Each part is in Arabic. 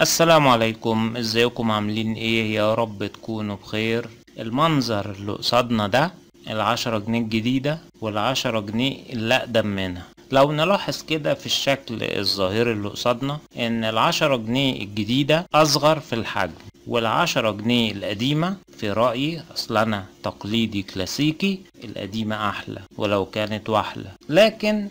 السلام عليكم ازيكم عاملين ايه يا رب تكونوا بخير المنظر اللي قصادنا ده العشرة جنيه الجديدة والعشرة جنيه اللي اقدم منها لو نلاحظ كده في الشكل الظاهري اللي قصادنا ان العشرة جنيه الجديدة اصغر في الحجم والعشرة جنيه القديمة في رأيي أصل أنا تقليدي كلاسيكي القديمة أحلى ولو كانت واحلى لكن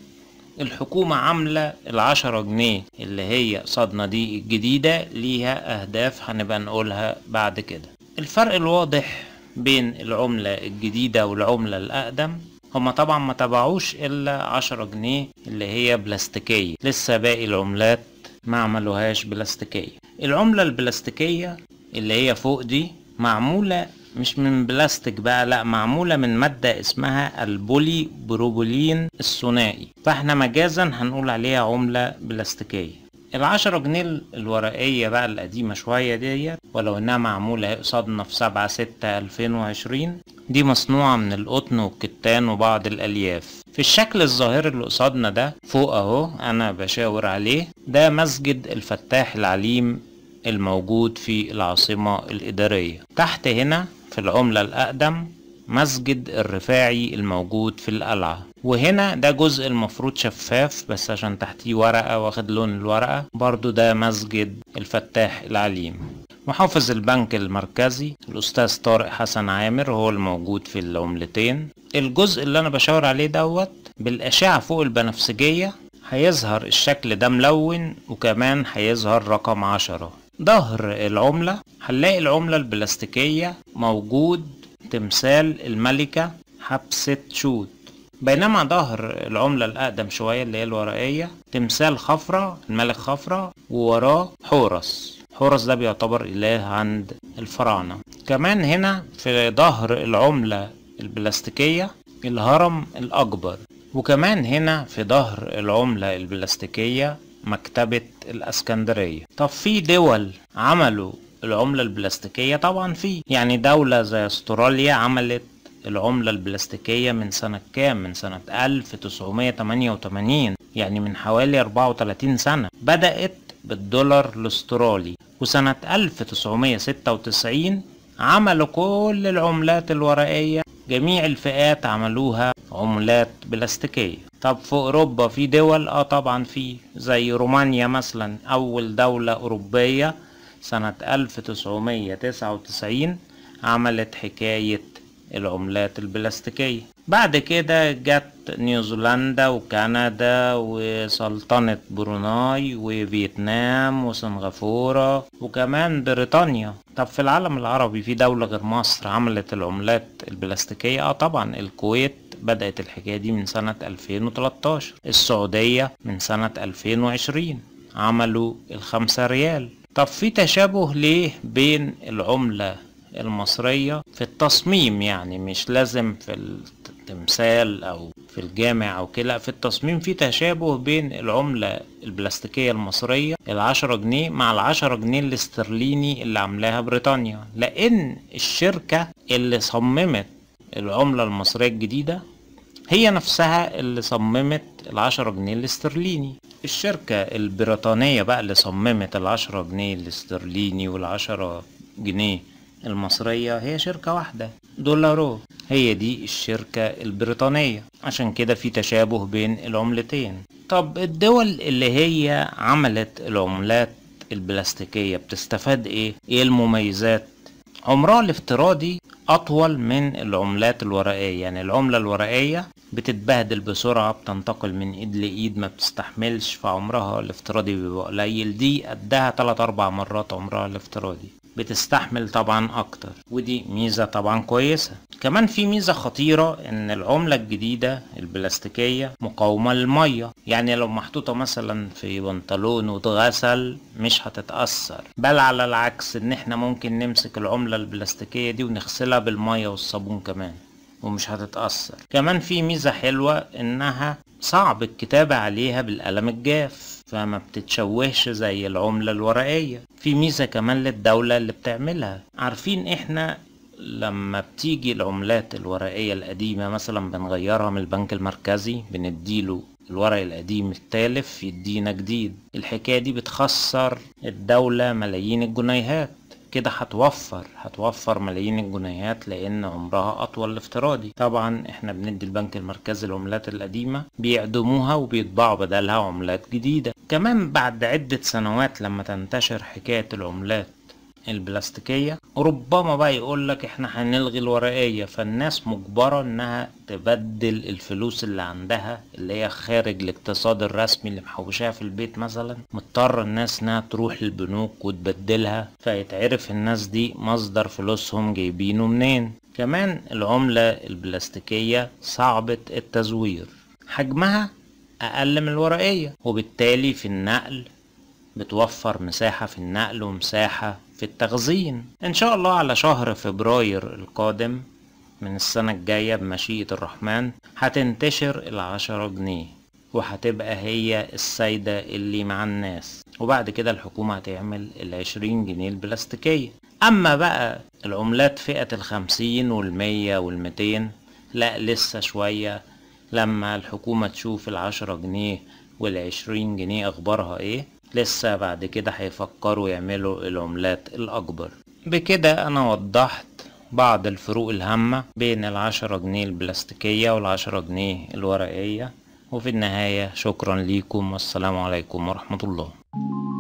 الحكومة عاملة العشرة جنيه اللي هي صدنا دي الجديدة ليها أهداف هنبقى نقولها بعد كده الفرق الواضح بين العملة الجديدة والعملة الأقدم هما طبعا ما تبعوش إلا عشرة جنيه اللي هي بلاستيكية لسه باقي العملات ما عملوهاش بلاستيكية العملة البلاستيكية اللي هي فوق دي معمولة مش من بلاستيك بقى لا معمولة من مادة اسمها البولي بروبولين الثنائي فاحنا مجازا هنقول عليها عملة بلاستيكية العشرة جنيه الورقية بقى القديمة شوية ديت ولو انها معمولة قصادنا في سبعة ستة الفين وعشرين دي مصنوعة من القطن والكتان وبعض الألياف في الشكل الظاهر اللي قصادنا ده فوق اهو انا بشاور عليه ده مسجد الفتاح العليم الموجود في العاصمة الإدارية تحت هنا في العملة الأقدم مسجد الرفاعي الموجود في القلعة وهنا ده جزء المفروض شفاف بس عشان تحتيه ورقة واخد لون الورقة برضو ده مسجد الفتاح العليم محافظ البنك المركزي الأستاذ طارق حسن عامر هو الموجود في العملتين الجزء اللي أنا بشاور عليه دوت بالأشعة فوق البنفسجية هيظهر الشكل ده ملون وكمان هيظهر رقم عشرة ظهر العملة هنلاقي العملة البلاستيكية موجود تمثال الملكة حبشتشوت بينما ظهر العملة الأقدم شوية اللي هي الورقية تمثال خفرة الملك خفرة ووراه حورس حورس ده بيعتبر إله عند الفراعنة كمان هنا في ظهر العملة البلاستيكية الهرم الأكبر وكمان هنا في ظهر العملة البلاستيكية مكتبة الاسكندرية طب في دول عملوا العملة البلاستيكية طبعا في يعني دولة زي استراليا عملت العملة البلاستيكية من سنة كام من سنة 1988 يعني من حوالي 34 سنة بدأت بالدولار الاسترالي وسنة 1996 عملوا كل العملات الورقية جميع الفئات عملوها عملات بلاستيكية طب في أوروبا في دول اه طبعا في زي رومانيا مثلا أول دولة أوروبية سنة 1999 عملت حكاية العملات البلاستيكية بعد كده جت نيوزيلندا وكندا وسلطنة بروناي وفيتنام وسنغافورة وكمان بريطانيا طب في العالم العربي في دولة غير مصر عملت العملات البلاستيكية اه طبعا الكويت بدأت الحكاية دي من سنة 2013 السعودية من سنة 2020 عملوا الخمسة ريال طب في تشابه ليه بين العملة المصرية في التصميم يعني مش لازم في التمثال أو في الجامع أو كده في التصميم في تشابه بين العملة البلاستيكية المصرية العشرة جنيه مع العشرة جنيه الاسترليني اللي عاملاها بريطانيا لأن الشركة اللي صممت العملة المصرية الجديدة هي نفسها اللي صممت العشرة جنيه الاسترليني الشركة البريطانية بقى اللي صممت العشرة جنيه الاسترليني والعشرة جنيه المصرية هي شركة واحدة دولارو هي دي الشركة البريطانية عشان كده في تشابه بين العملتين طب الدول اللي هي عملت العملات البلاستيكية بتستفاد ايه؟ ايه المميزات؟ عمرها الافتراضي أطول من العملات الورقية يعني العملة الورقية بتتبهدل بسرعة بتنتقل من إيد لإيد ما بتستحملش فعمرها الافتراضي بيبقى قليل دي قدها 3 أربع مرات عمرها الافتراضي بتستحمل طبعا اكتر ودي ميزة طبعا كويسة كمان في ميزة خطيرة ان العملة الجديدة البلاستيكية مقاومة للمية يعني لو محطوطة مثلا في بنطلون واتغسل مش هتتأثر بل على العكس ان احنا ممكن نمسك العملة البلاستيكية دي ونغسلها بالمية والصابون كمان ومش هتتأثر كمان في ميزة حلوة انها صعب الكتابة عليها بالقلم الجاف فما بتتشوهش زي العملة الورقية في ميزة كمان للدولة اللي بتعملها عارفين احنا لما بتيجي العملات الورقية القديمة مثلا بنغيرها من البنك المركزي بنديله الورق القديم التالف يدينا جديد الحكاية دي بتخسر الدولة ملايين الجنيهات كده هتوفر هتوفر ملايين الجنيهات لان عمرها اطول الافتراضي طبعا احنا بندي البنك المركزي العملات القديمه بيعدموها وبيطبعوا بدلها عملات جديده كمان بعد عده سنوات لما تنتشر حكايه العملات البلاستيكية ربما بقى يقول لك احنا هنلغي الورقية فالناس مجبرة انها تبدل الفلوس اللي عندها اللي هي خارج الاقتصاد الرسمي اللي محوشاها في البيت مثلا مضطرة الناس انها تروح البنوك وتبدلها فيتعرف الناس دي مصدر فلوسهم جايبينه منين كمان العملة البلاستيكية صعبة التزوير حجمها أقل من الورقية وبالتالي في النقل بتوفر مساحة في النقل ومساحة في التخزين إن شاء الله على شهر فبراير القادم من السنة الجاية بمشيئة الرحمن هتنتشر العشرة جنيه وهتبقى هي السيدة اللي مع الناس وبعد كده الحكومة هتعمل العشرين جنيه البلاستيكية أما بقى العملات فئة الخمسين والمية والمتين لا لسه شوية لما الحكومة تشوف العشرة جنيه والعشرين جنيه أخبارها إيه لسه بعد كده هيفكروا يعملوا العملات الأكبر بكده أنا وضحت بعض الفروق الهامة بين العشرة جنيه البلاستيكية والعشرة جنيه الورقية وفي النهاية شكرا ليكم والسلام عليكم ورحمة الله